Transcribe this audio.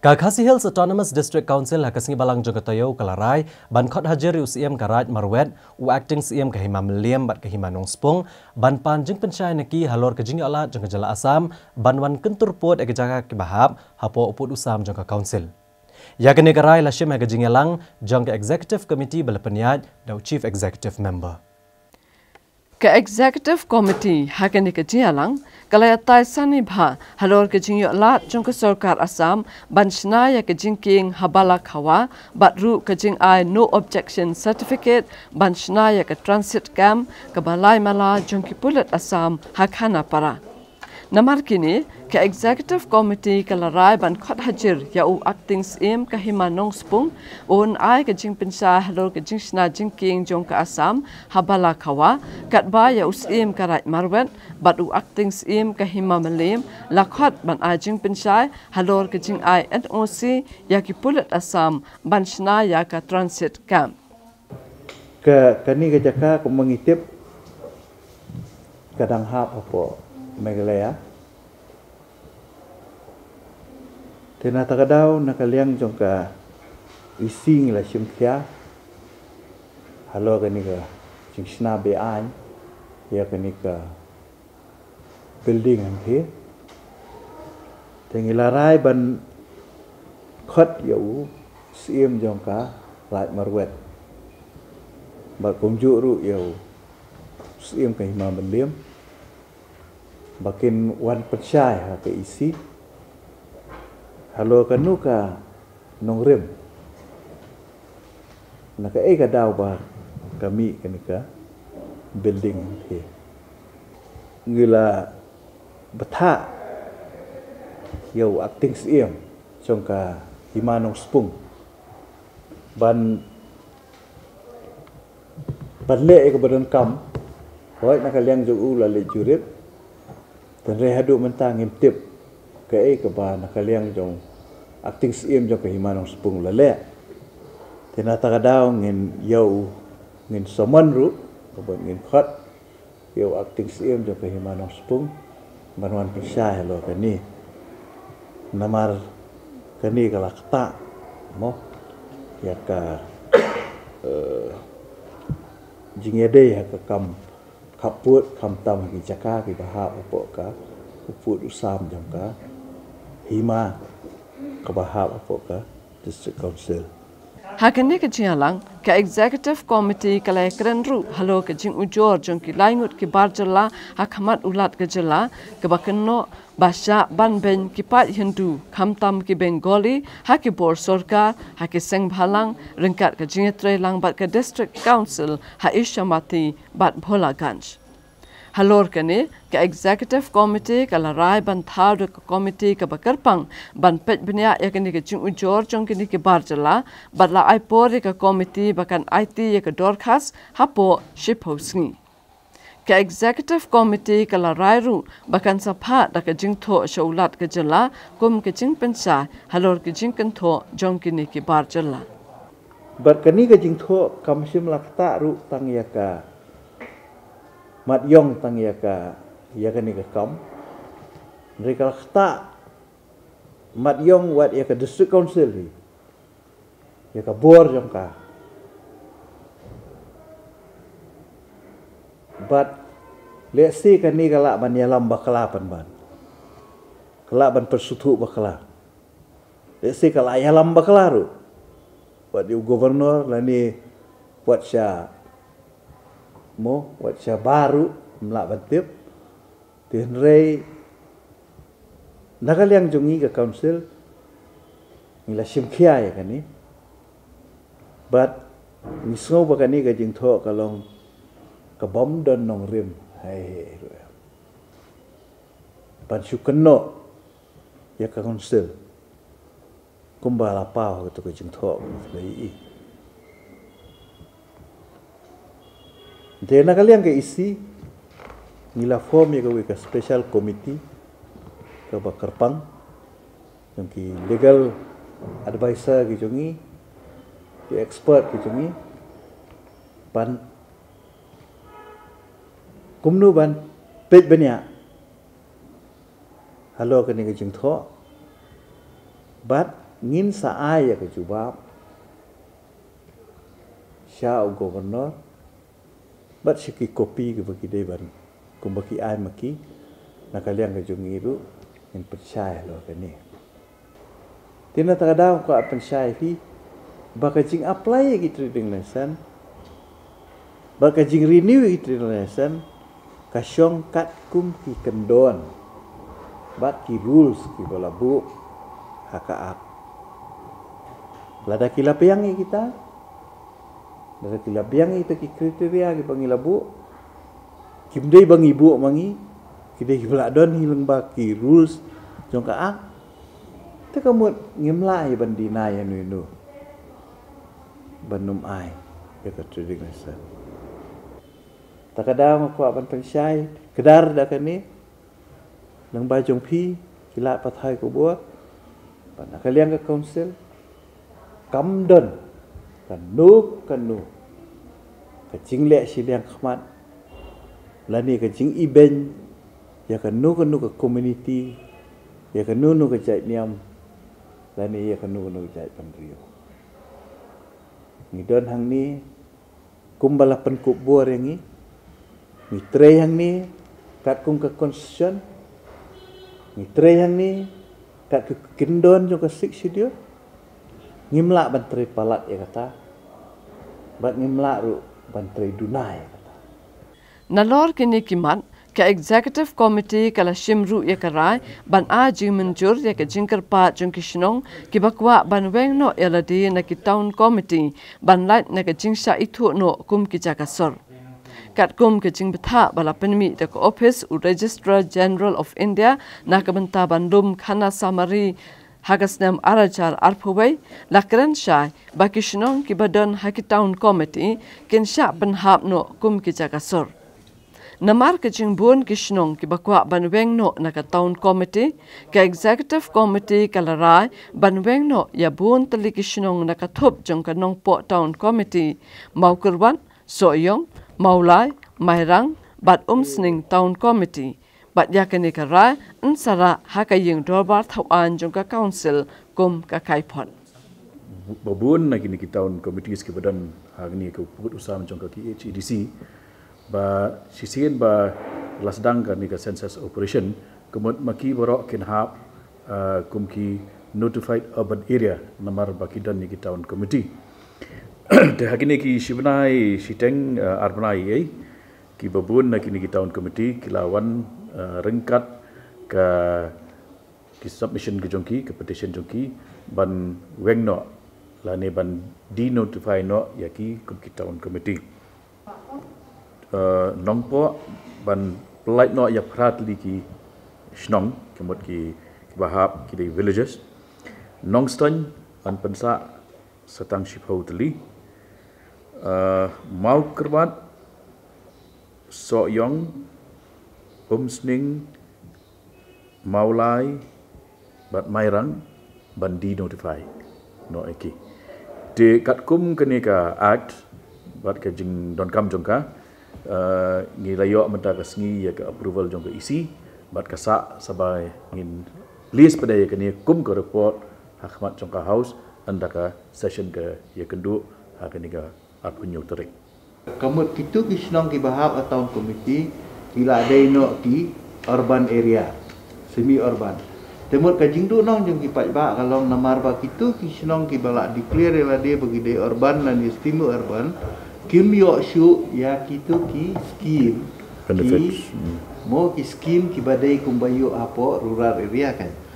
Kakasi Hills Autonomous District Council Hakasi Balang Jogotoyo Kalarai ban khot hajir u CM Karaj Marwet u acting CM ke Himam Liam bat ke Himanong ban pan jing pencai neki halor ke jing ala jong jala Assam ban wan kentur pot ek jaga ke bahap hapo uput usam jong council Ya ke negara ila shim ek jing elang jong executive committee belapenyat dau chief executive member ke executive committee hakani ka jia lang kalaya tai sani bha halor ka jing yo la chung ka sarkar assam banchna ya ka jing habala khawa but ru jing i no objection certificate banchna ya ke transit camp ka balai mala jung ki pulat assam hakana para kini, ke executive committee ke larai ban khat hajir ya u acting im ke hima nong spung on ai ke jing pinsa halo ke jing sna jing king jong ka asam habala kawa kat ba ya us im ka rai marwen but u acting im ke hima malim la khat ban ai jing pinsa halo ke jing ai and o ya ki pulat asam ban sna ya ka transit camp ke kini ke jaka ko mengitip kadang hap apo Meglea. Tena takadau na kaliang jong ka ising la shimkia. Halo ka ni ka ching Ya ka ni building ang pi. Tengi larai ban khut yau siem jong ka lait marwet. Ba yau siem yaw siyem bakin wan percaya ha ke isi halo kanu ka nong rem nak e ka dau ba kami kan ka building he ngila betha yau acting siem chong ka himanong spung ban ban le e ka badan kam hoy nak liang jo u la le jurep dan rei hadu mentang ngim tip ke ei eh, ke ba na ka liang jong acting siem jong ke himanong sepung lele. Tena ta kadao ngin yau ngin somon ru ke ba ngin khat yau akting siem jong ke himanong sepung manuan pisha hello ke ni. Namar ke ni ke lakta mo ya ka eh, jingede ya ke kamp ขับพูดคำตำกิจก้ากิบหาอุปกะอุปุตุสามจังกะหิมาขบหาอุปกะดิสตรกคอนเซิล hakene ke chi alang ka executive committee kala kran ru halo ke jing u jor jong ki lainut ki bar hakamat ulat ke jala ke bakno basha ban ben ki pat hindu hamtam ki bengali hakki bor hakiseng hakki seng bhalang ke jing lang bat ke district council ha isha mati bat bhola ganj halorkani ka executive committee ka larai ban thar ka committee ka bakarpang ban pet bnia ekani ya ke chung jor chung kini ke barjala barla ai pore ka committee bakan it ya ek dorkhas hapo ship housing ka executive committee ka larai ru bakan sapha da ka jing tho shaulat ka jala kum ke jing pensa halor ke jing kan tho jong kini ke barjala barkani ka jing tho kamsim lakta ru tangyaka ka mat yong tang ya ka ya ka ni ka kom mereka kata mat yong wat ya ka district council ni ya ka bor yong ka but let's si ka ni kala ban ya lam bakla pan ban kala ban persutu bakla let's see kala ya lam bakla ru wat yu governor la ni wat sya mo wat sya baru mla batip tin rei nagal yang jungi ka council ngila sim khia ya kani but ni so ba kani ka jing tho ka long ka bom don nong rim hai pan syu kenno ya ka council kumbala pa ho to ka jing tho ba i Dena kali yang ke isi ngila form ya ke special committee ke bakarpang yang ke legal advisor ke jungi ke expert ke jungi pan kumnu ban pet benya halo ke ni ke jung bat ngin sa ai ya ke jubab Syah Gubernur bat seki kopi ke bagi dewan ku bagi ai maki nak kalian ke jungi ru yang percaya lo lah kan ke ni tina tagadau ku apa percaya fi baka apply ye gitu ding nasan baka jing renew gitu ding nasan kasyong kat kum ki kendon bat ki rules ki bola bu hakaak Lada kila piangi kita, dari tila biang itu ki kriteria ki bangi labu. Kim dei bang ibu mangi. Ki dei beladon hi lengba ki rules jong ka ah. Te kamu ngemla ai bandina ya nu nu. Banum ai ke ka trading lesa. Tak ada aku apa pun syai, kedar dah kan ni. Lengba jong pi, kilat patai ku buah. Pan nak kalian ke council. Kamdon, kanu kanu kacing le si yang khamat la ni kacing iben ya kanu kanu ke community ya kanu nu ke cai niam la ni ya kanu kanu cai pandrio ni don hang ni kumbala pen kubur yang ni ni tre yang ni kat kum ke concession ni tre yang ni kat ke kindon jo ke sik sidio ngimla bantri palat ya kata bat ni melaru bantai dunai. Nalor kini kiman ke executive committee kala shimru ya kerai ban a jimenjur ya ke jingker pa jungkishnong ki bakwa ban wengno eladi na ki town committee ban lait na ke jingsha itu no kum ki jakasor. Kat kum ke jing betha bala penmi de office u registrar general of india na ke bentaban dum khana samari Hagasnem Arachar Arpubei, Lakren Shai, Bakishnon Kibadon Hakitown Committee, Kin Shapen Hapno Kum Kijagasur. Namar Kiching Bun Kishnon Kibakwa Banweng No Nakatown Committee, Ka Executive Committee Kalarai, Banweng No Yabun Telikishnon Nakatub Junkanong Port Town Committee, Maukurwan, Soyong, Maulai, Mairang, Bat Umsning Town Committee patya ka ni ka ra an sara ha ka ying do bar thau an jong ka council kum ka kai phon babun na kini kitaun committee ski badan ha ni ka put usam jong ka ki e hdc e ba sisien ba lasdang ka ni ka census operation kumot maki boro kin ha kum ki notified urban area namar baki dan ni kitaun committee de kini ki shibnai shiteng uh, arbnai eh? ki babun na kini kitaun committee kilawan Eh, ringkat ke ke submission ke jongki ke petition jongki ban weng no la ne ban di notify no ya ki kum ki town committee uh, nong po ban plight no ya prat li ki shnong ke mot ki ki bahap ki de villages nong stan ban pensa setang ship ho uh, eh, mau kerbat so yong Humsning, Maulai, Bat Mairang, Bandi Notify. No Eki. Di kat kum kini ka Act, Bat ke jing Don Kam jong ka, eh, ngi layok menta ke sengi ya ke approval jong ke isi, Bat ke sak sabai ngin list pada ya kini kum ke report Ahmad jong ka house, anda ka session ke ya kendu, ha kini ka Arpunyo Terik. Kamu kita kisnong nang kibahap atau komiti, ila ada ino di urban area semi urban temur kajing du nong jeng kipat ba kalau namar ba kitu nong ki balak declare la dia bagi dia urban dan di semi urban kim yok syu ya kitu ki skim ki mau ki skim ki badai kumbayu apa rural area kan